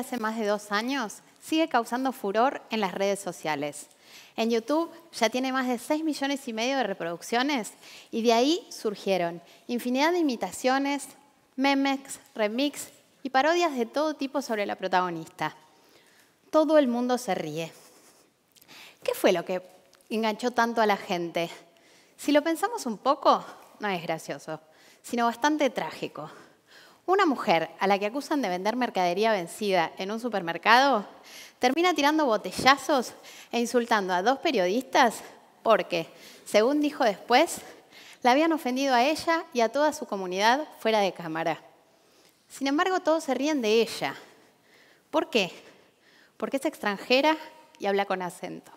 hace más de dos años sigue causando furor en las redes sociales. En YouTube ya tiene más de 6 millones y medio de reproducciones y de ahí surgieron infinidad de imitaciones, memes, remix y parodias de todo tipo sobre la protagonista. Todo el mundo se ríe. ¿Qué fue lo que enganchó tanto a la gente? Si lo pensamos un poco, no es gracioso, sino bastante trágico. Una mujer a la que acusan de vender mercadería vencida en un supermercado termina tirando botellazos e insultando a dos periodistas porque, según dijo después, la habían ofendido a ella y a toda su comunidad fuera de cámara. Sin embargo, todos se ríen de ella. ¿Por qué? Porque es extranjera y habla con acento.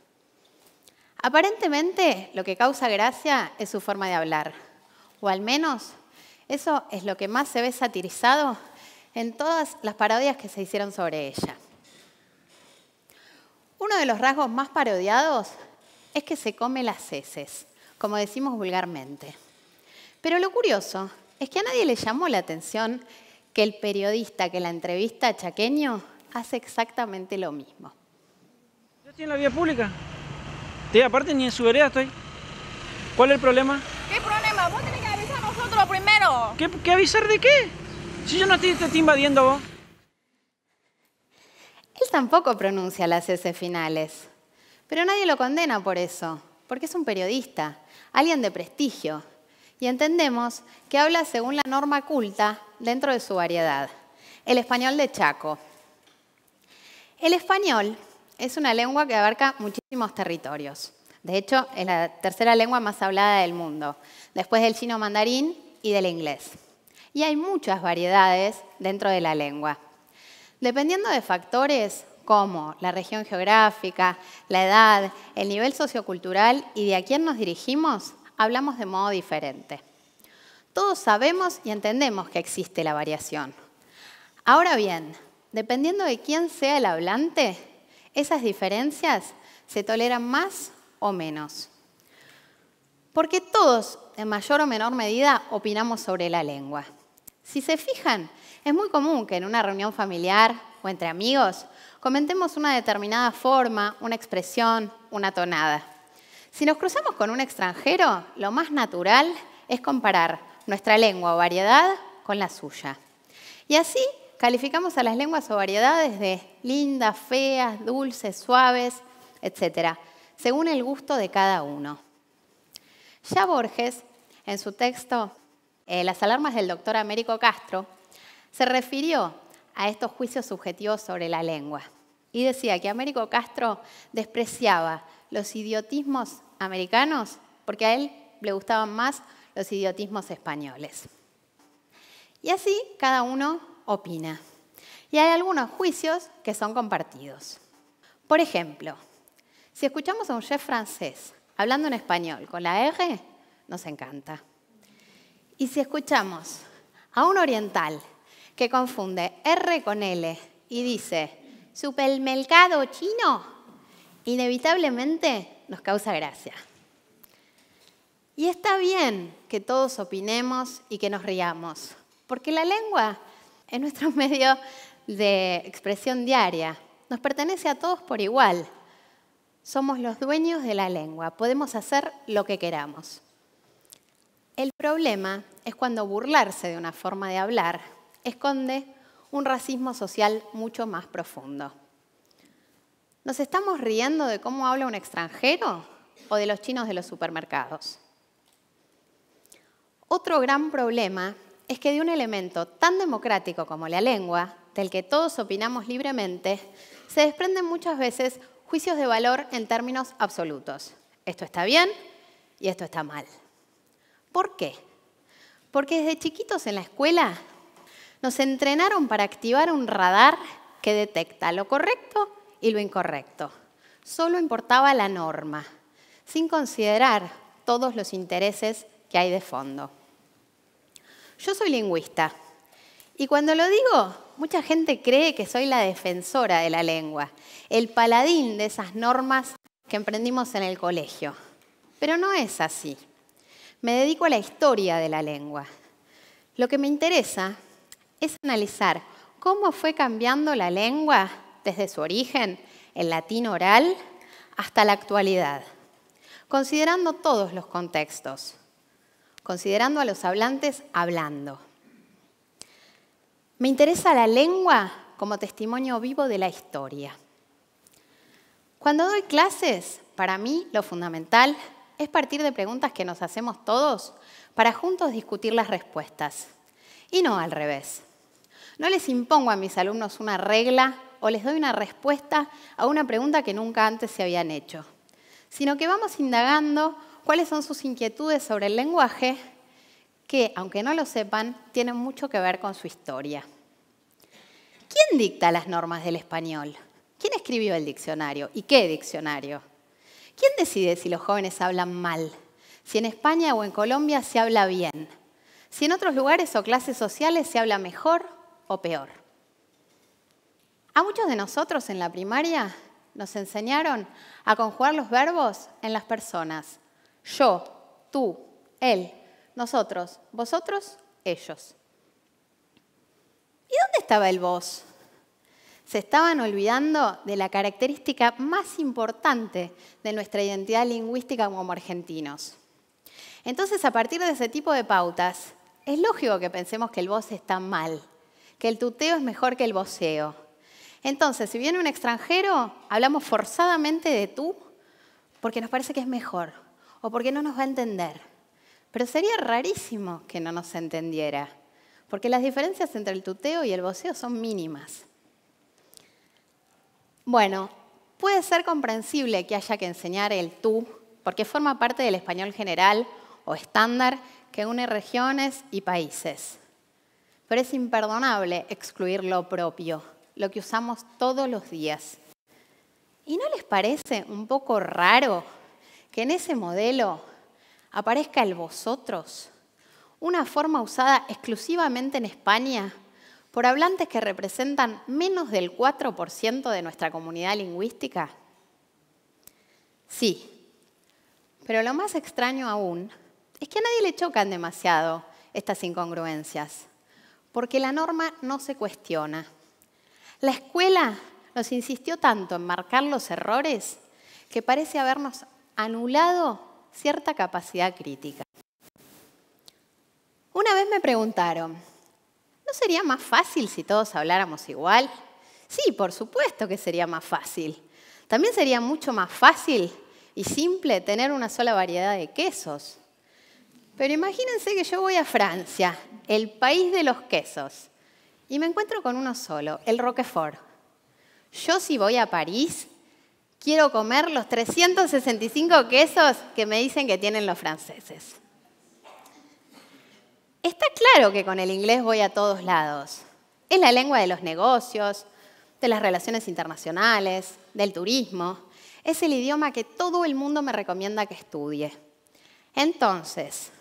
Aparentemente, lo que causa gracia es su forma de hablar, o al menos eso es lo que más se ve satirizado en todas las parodias que se hicieron sobre ella. Uno de los rasgos más parodiados es que se come las heces, como decimos vulgarmente. Pero lo curioso es que a nadie le llamó la atención que el periodista que la entrevista, Chaqueño, hace exactamente lo mismo. Yo estoy en la vía pública. aparte ni en su vereda estoy. ¿Cuál es el problema? Lo primero. ¿Qué, avisar de qué? Si yo no estoy invadiendo vos. Él tampoco pronuncia las S finales. Pero nadie lo condena por eso, porque es un periodista, alguien de prestigio. Y entendemos que habla según la norma culta dentro de su variedad, el español de Chaco. El español es una lengua que abarca muchísimos territorios. De hecho, es la tercera lengua más hablada del mundo después del chino mandarín y del inglés. Y hay muchas variedades dentro de la lengua. Dependiendo de factores como la región geográfica, la edad, el nivel sociocultural y de a quién nos dirigimos, hablamos de modo diferente. Todos sabemos y entendemos que existe la variación. Ahora bien, dependiendo de quién sea el hablante, esas diferencias se toleran más o menos. Porque todos, en mayor o menor medida, opinamos sobre la lengua. Si se fijan, es muy común que en una reunión familiar o entre amigos comentemos una determinada forma, una expresión, una tonada. Si nos cruzamos con un extranjero, lo más natural es comparar nuestra lengua o variedad con la suya. Y así calificamos a las lenguas o variedades de lindas, feas, dulces, suaves, etc., según el gusto de cada uno. Ya Borges, en su texto eh, Las alarmas del doctor Américo Castro, se refirió a estos juicios subjetivos sobre la lengua y decía que Américo Castro despreciaba los idiotismos americanos porque a él le gustaban más los idiotismos españoles. Y así cada uno opina. Y hay algunos juicios que son compartidos. Por ejemplo, si escuchamos a un chef francés hablando en español, con la R, nos encanta. Y si escuchamos a un oriental que confunde R con L y dice supermercado chino, inevitablemente nos causa gracia. Y está bien que todos opinemos y que nos riamos, porque la lengua es nuestro medio de expresión diaria, nos pertenece a todos por igual. Somos los dueños de la lengua, podemos hacer lo que queramos. El problema es cuando burlarse de una forma de hablar esconde un racismo social mucho más profundo. ¿Nos estamos riendo de cómo habla un extranjero o de los chinos de los supermercados? Otro gran problema es que de un elemento tan democrático como la lengua, del que todos opinamos libremente, se desprenden muchas veces juicios de valor en términos absolutos. Esto está bien y esto está mal. ¿Por qué? Porque desde chiquitos en la escuela nos entrenaron para activar un radar que detecta lo correcto y lo incorrecto. Solo importaba la norma, sin considerar todos los intereses que hay de fondo. Yo soy lingüista y cuando lo digo mucha gente cree que soy la defensora de la lengua, el paladín de esas normas que emprendimos en el colegio. Pero no es así. Me dedico a la historia de la lengua. Lo que me interesa es analizar cómo fue cambiando la lengua desde su origen, el latín oral, hasta la actualidad, considerando todos los contextos, considerando a los hablantes hablando. Me interesa la lengua como testimonio vivo de la historia. Cuando doy clases, para mí lo fundamental es partir de preguntas que nos hacemos todos para juntos discutir las respuestas. Y no al revés. No les impongo a mis alumnos una regla o les doy una respuesta a una pregunta que nunca antes se habían hecho, sino que vamos indagando cuáles son sus inquietudes sobre el lenguaje que, aunque no lo sepan, tienen mucho que ver con su historia. ¿Quién dicta las normas del español? ¿Quién escribió el diccionario? ¿Y qué diccionario? ¿Quién decide si los jóvenes hablan mal? Si en España o en Colombia se habla bien. Si en otros lugares o clases sociales se habla mejor o peor. A muchos de nosotros en la primaria nos enseñaron a conjugar los verbos en las personas. Yo, tú, él, nosotros, vosotros, ellos. ¿Y dónde estaba el vos? Se estaban olvidando de la característica más importante de nuestra identidad lingüística como argentinos. Entonces, a partir de ese tipo de pautas, es lógico que pensemos que el vos está mal, que el tuteo es mejor que el voceo. Entonces, si viene un extranjero, hablamos forzadamente de tú porque nos parece que es mejor o porque no nos va a entender. Pero sería rarísimo que no nos entendiera, porque las diferencias entre el tuteo y el voceo son mínimas. Bueno, puede ser comprensible que haya que enseñar el tú, porque forma parte del español general o estándar que une regiones y países. Pero es imperdonable excluir lo propio, lo que usamos todos los días. ¿Y no les parece un poco raro que en ese modelo aparezca el vosotros, una forma usada exclusivamente en España por hablantes que representan menos del 4% de nuestra comunidad lingüística? Sí, pero lo más extraño aún es que a nadie le chocan demasiado estas incongruencias, porque la norma no se cuestiona. La escuela nos insistió tanto en marcar los errores que parece habernos anulado cierta capacidad crítica. Una vez me preguntaron, ¿no sería más fácil si todos habláramos igual? Sí, por supuesto que sería más fácil. También sería mucho más fácil y simple tener una sola variedad de quesos. Pero imagínense que yo voy a Francia, el país de los quesos, y me encuentro con uno solo, el Roquefort. Yo si voy a París, quiero comer los 365 quesos que me dicen que tienen los franceses. Está claro que con el inglés voy a todos lados. Es la lengua de los negocios, de las relaciones internacionales, del turismo. Es el idioma que todo el mundo me recomienda que estudie. Entonces,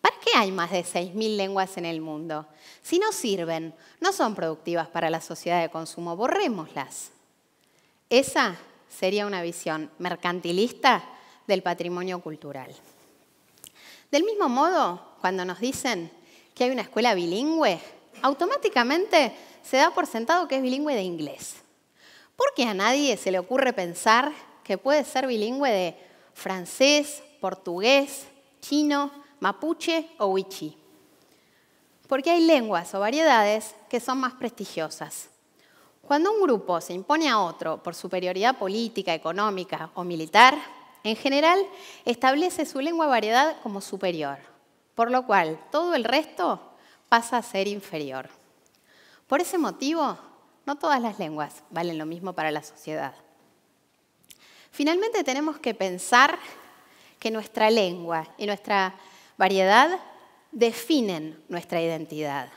¿para qué hay más de 6.000 lenguas en el mundo? Si no sirven, no son productivas para la sociedad de consumo, borrémoslas. Esa sería una visión mercantilista del patrimonio cultural. Del mismo modo, cuando nos dicen que hay una escuela bilingüe, automáticamente se da por sentado que es bilingüe de inglés. qué a nadie se le ocurre pensar que puede ser bilingüe de francés, portugués, chino, mapuche o wichí. Porque hay lenguas o variedades que son más prestigiosas cuando un grupo se impone a otro por superioridad política, económica o militar, en general establece su lengua variedad como superior, por lo cual todo el resto pasa a ser inferior. Por ese motivo, no todas las lenguas valen lo mismo para la sociedad. Finalmente tenemos que pensar que nuestra lengua y nuestra variedad definen nuestra identidad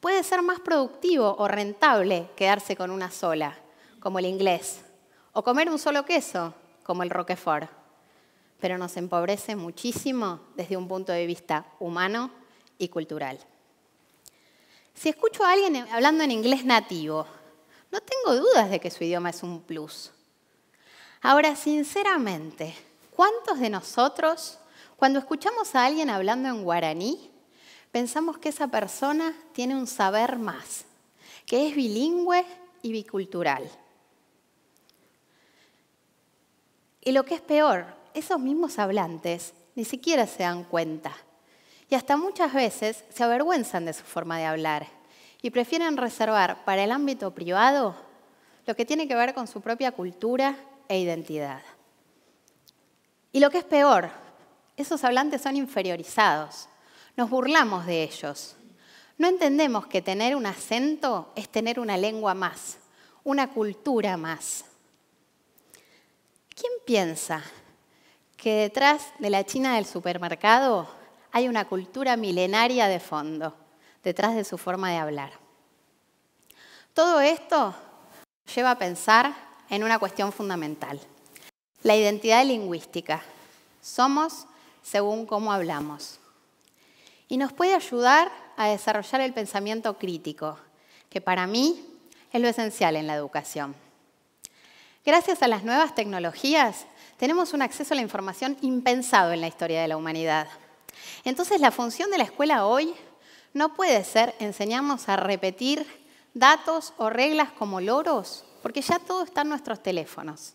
puede ser más productivo o rentable quedarse con una sola, como el inglés, o comer un solo queso, como el roquefort. Pero nos empobrece muchísimo desde un punto de vista humano y cultural. Si escucho a alguien hablando en inglés nativo, no tengo dudas de que su idioma es un plus. Ahora, sinceramente, ¿cuántos de nosotros, cuando escuchamos a alguien hablando en guaraní, pensamos que esa persona tiene un saber más, que es bilingüe y bicultural. Y lo que es peor, esos mismos hablantes ni siquiera se dan cuenta. Y hasta muchas veces se avergüenzan de su forma de hablar y prefieren reservar para el ámbito privado lo que tiene que ver con su propia cultura e identidad. Y lo que es peor, esos hablantes son inferiorizados, nos burlamos de ellos. No entendemos que tener un acento es tener una lengua más, una cultura más. ¿Quién piensa que detrás de la China del supermercado hay una cultura milenaria de fondo, detrás de su forma de hablar? Todo esto lleva a pensar en una cuestión fundamental, la identidad lingüística. Somos según cómo hablamos y nos puede ayudar a desarrollar el pensamiento crítico, que para mí es lo esencial en la educación. Gracias a las nuevas tecnologías, tenemos un acceso a la información impensado en la historia de la humanidad. Entonces, la función de la escuela hoy no puede ser enseñamos a repetir datos o reglas como loros, porque ya todo está en nuestros teléfonos.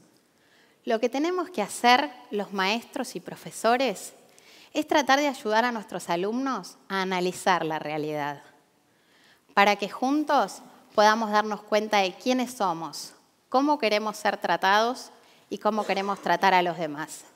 Lo que tenemos que hacer los maestros y profesores es tratar de ayudar a nuestros alumnos a analizar la realidad, para que juntos podamos darnos cuenta de quiénes somos, cómo queremos ser tratados y cómo queremos tratar a los demás.